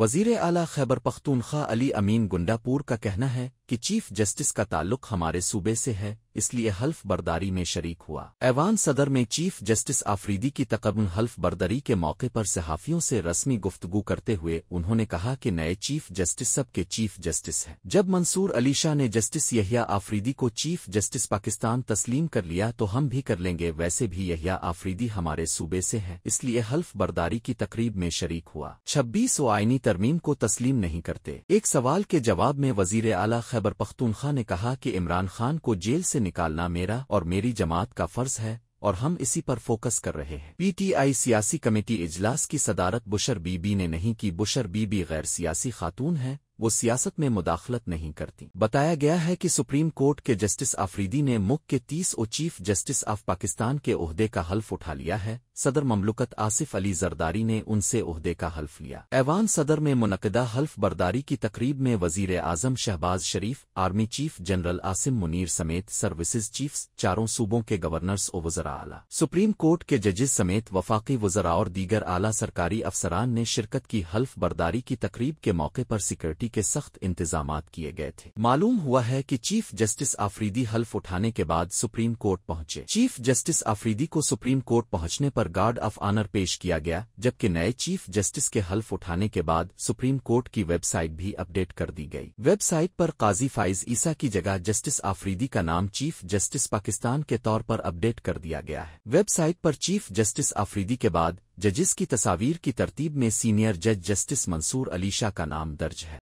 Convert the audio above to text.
वजीर आला खैबर पख्तूनख्वा अली अमीन गुंडापुर का कहना है कि चीफ जस्टिस का ताल्लुक हमारे सूबे से है इसलिए हल्फ बर्दारी में शरीक हुआ ऐवान सदर में चीफ जस्टिस आफरीदी की तकबन हल्फ बर्दारी के मौके पर सहाफ़ियों से रस्मी गुफ्तगु करते हुए उन्होंने कहा कि नए चीफ जस्टिस सब के चीफ जस्टिस हैं जब मंसूर अली शाह ने जस्टिस यहिया आफरीदी को चीफ जस्टिस पाकिस्तान तस्लीम कर लिया तो हम भी कर लेंगे वैसे भी यहिया आफरीदी हमारे सूबे से है इसलिए हल्फ बर्दारी की तकरीब में शरीक हुआ छब्बीस आइनी तरमीम को तस्लीम नहीं करते एक सवाल के जवाब में वजीर आला खैबर पख्तूनख्वा ने कहा कि इमरान खान को जेल से निकालना मेरा और मेरी जमात का फ़र्ज़ है और हम इसी पर फोकस कर रहे हैं पीटीआई सियासी कमेटी इजलास की सदारत बुशर बीबी ने नहीं की बुशर बीबी गैर सियासी खातून है वो सियासत में मुदाखलत नहीं करती बताया गया है कि सुप्रीम कोर्ट के जस्टिस आफरीदी ने मुख के तीस ओ चीफ जस्टिस ऑफ पाकिस्तान के ओहदे का हल्फ उठा लिया है सदर ममलुकत आसिफ अली जरदारी ने उनसे अहदे का हल्फ लिया ऐवान सदर में मुनदा हल्फ बर्दारी की तकरीब में वजीर आजम Shehbaz Sharif army chief general Asim Munir समेत सर्विसेज चीफ चारों सूबों के गवर्नर्स और वजरा आला सुप्रीम कोर्ट के जजेस समेत वफाकी वजरा और दीगर आला सरकारी अफसरान ने शिरकत की हल्फ बर्दारी की तकरीब के मौके पर सिक्योरिटी सिक्योरिटी के सख्त इंतजाम किए गए थे मालूम हुआ है कि चीफ जस्टिस आफरीदी हल्फ उठाने के बाद सुप्रीम कोर्ट पहुंचे चीफ जस्टिस आफरीदी को सुप्रीम कोर्ट पहुंचने पर गार्ड ऑफ ऑनर पेश किया गया जबकि नए चीफ जस्टिस के हल्फ उठाने के बाद सुप्रीम कोर्ट की वेबसाइट भी अपडेट कर दी गई वेबसाइट पर काजी फाइज ईसा की जगह जस्टिस आफरीदी का नाम चीफ जस्टिस पाकिस्तान के तौर पर अपडेट कर दिया गया है वेबसाइट पर चीफ जस्टिस आफरीदी के बाद जजिस की तस्वीर की तरतीब में सीनियर जज जस्टिस मंसूर अलीशा का नाम दर्ज है